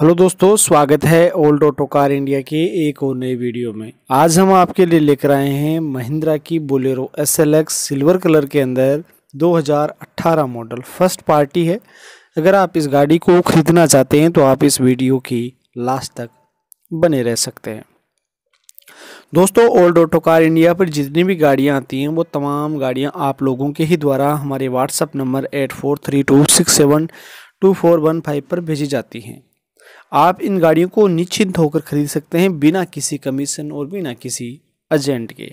hello दोस्तों स्वागत है ओल्ड ऑटो कार इंडिया के एक और नए वीडियो में आज हम आपके लिए लेकर आए हैं महिंद्रा की बोलेरो एसएलएक्स सिल्वर कलर के अंदर 2018 मॉडल फर्स्ट पार्टी है अगर आप इस गाड़ी को ख़रीदना चाहते हैं तो आप इस वीडियो की लास्ट तक बने रह सकते हैं दोस्तों ओल्ड ऑटो कार इंडिया पर जितनी भी गाड़ियाँ आती हैं वो तमाम गाड़ियाँ आप लोगों के ही द्वारा हमारे WhatsApp number eight four three two six seven two four one five पर भेजी जाती हैं आप इन गाड़ियों को निश्चिंत होकर खरीद सकते हैं बिना किसी कमीशन और बिना किसी एजेंट के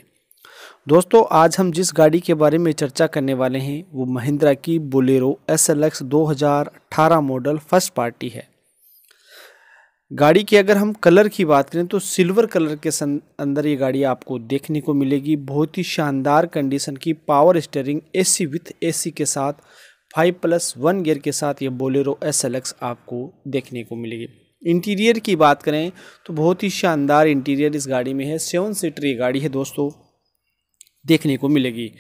दोस्तों आज हम जिस गाड़ी के बारे में चर्चा करने वाले हैं वो महिंद्रा की बोलेरो एस एल एक्स दो मॉडल फर्स्ट पार्टी है गाड़ी की अगर हम कलर की बात करें तो सिल्वर कलर के अंदर ये गाड़ी आपको देखने को मिलेगी बहुत ही शानदार कंडीशन की power steering A C with C के साथ फाइव प्लस वन गियर के साथ ये बोलेरो एस आपको देखने को मिलेगी इंटीरियर की बात करें तो बहुत ही शानदार इंटीरियर इस गाड़ी में है सेवन सीटर ये गाड़ी है दोस्तों देखने को मिलेगी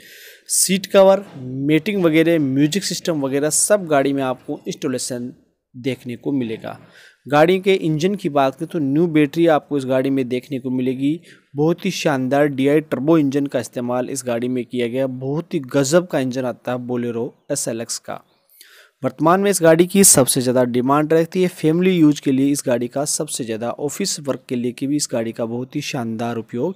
सीट कवर मेटिंग वगैरह म्यूजिक सिस्टम वगैरह सब गाड़ी में आपको इंस्टॉलेशन देखने को मिलेगा गाड़ी के इंजन की बात करें तो न्यू बैटरी आपको इस गाड़ी में देखने को मिलेगी बहुत ही शानदार डीआई टर्बो इंजन का इस्तेमाल इस गाड़ी में किया गया बहुत ही गज़ब का इंजन आता है बोलेरो एसएलएक्स का वर्तमान में इस गाड़ी की सबसे ज़्यादा डिमांड रहती है फैमिली यूज के लिए इस गाड़ी का सबसे ज़्यादा ऑफिस वर्क के लिए की भी इस गाड़ी का बहुत ही शानदार उपयोग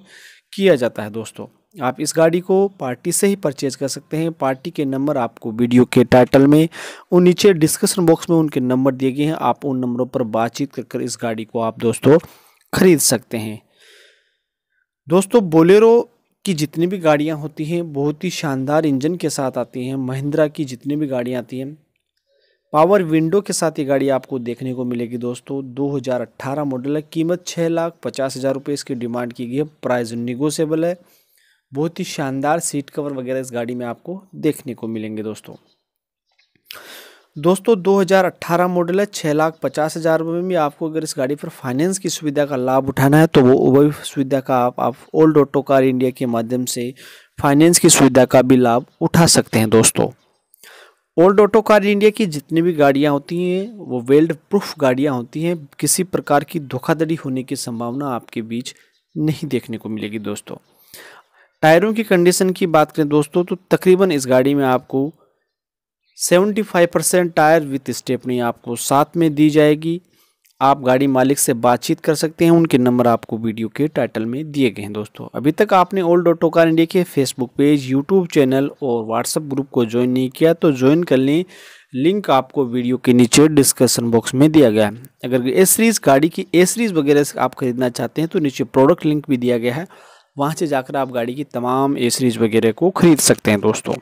किया जाता है दोस्तों आप इस गाड़ी को पार्टी से ही परचेज कर सकते हैं पार्टी के नंबर आपको वीडियो के टाइटल में और नीचे डिस्क्रिप्शन बॉक्स में उनके नंबर दिए गए हैं आप उन नंबरों पर बातचीत कर इस गाड़ी को आप दोस्तों खरीद सकते हैं दोस्तों बोलेरो की जितनी भी गाड़ियाँ होती हैं बहुत ही शानदार इंजन के साथ आती हैं महिंद्रा की जितनी भी गाड़ियाँ आती हैं पावर विंडो के साथ ये गाड़ी आपको देखने को मिलेगी दोस्तों 2018 मॉडल है कीमत छः लाख पचास हज़ार रुपये इसकी डिमांड की गई है प्राइस निगोसेबल है बहुत ही शानदार सीट कवर वगैरह इस गाड़ी में आपको देखने को मिलेंगे दोस्तों दोस्तों 2018 मॉडल है छः लाख पचास हज़ार रुपये में आपको अगर इस गाड़ी पर फाइनेंस की सुविधा का लाभ उठाना है तो वो वही सुविधा का आप आप ओल्ड ऑटो कार इंडिया के माध्यम से फाइनेंस की सुविधा का भी लाभ उठा सकते हैं दोस्तों ओल्ड ऑटो कार इंडिया की जितनी भी गाड़ियां होती हैं वो वेल्ड प्रूफ गाड़ियां होती हैं किसी प्रकार की धोखाधड़ी होने की संभावना आपके बीच नहीं देखने को मिलेगी दोस्तों टायरों की कंडीशन की बात करें दोस्तों तो तकरीबन इस गाड़ी में आपको 75 परसेंट टायर विथ स्टेपनी आपको साथ में दी जाएगी आप गाड़ी मालिक से बातचीत कर सकते हैं उनके नंबर आपको वीडियो के टाइटल में दिए गए हैं दोस्तों अभी तक आपने ओल्ड ऑटो कार इंडिया के फेसबुक पेज यूट्यूब चैनल और व्हाट्सएप ग्रुप को ज्वाइन नहीं किया तो ज्वाइन कर लें लिंक आपको वीडियो के नीचे डिस्क्रिप्शन बॉक्स में दिया गया है अगर ए सीरीज़ गाड़ी की ए सीरीज़ वगैरह से आप खरीदना चाहते हैं तो नीचे प्रोडक्ट लिंक भी दिया गया है वहाँ से जाकर आप गाड़ी की तमाम ए सीरीज़ वगैरह को खरीद सकते हैं दोस्तों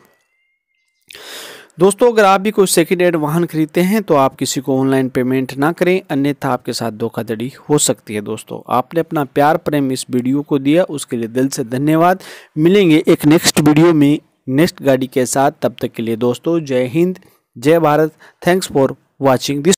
दोस्तों अगर आप भी कोई सेकेंड हैंड वाहन खरीदते हैं तो आप किसी को ऑनलाइन पेमेंट ना करें अन्यथा आपके साथ धोखाधड़ी हो सकती है दोस्तों आपने अपना प्यार प्रेम इस वीडियो को दिया उसके लिए दिल से धन्यवाद मिलेंगे एक नेक्स्ट वीडियो में नेक्स्ट गाड़ी के साथ तब तक के लिए दोस्तों जय हिंद जय Bharat thanks for watching this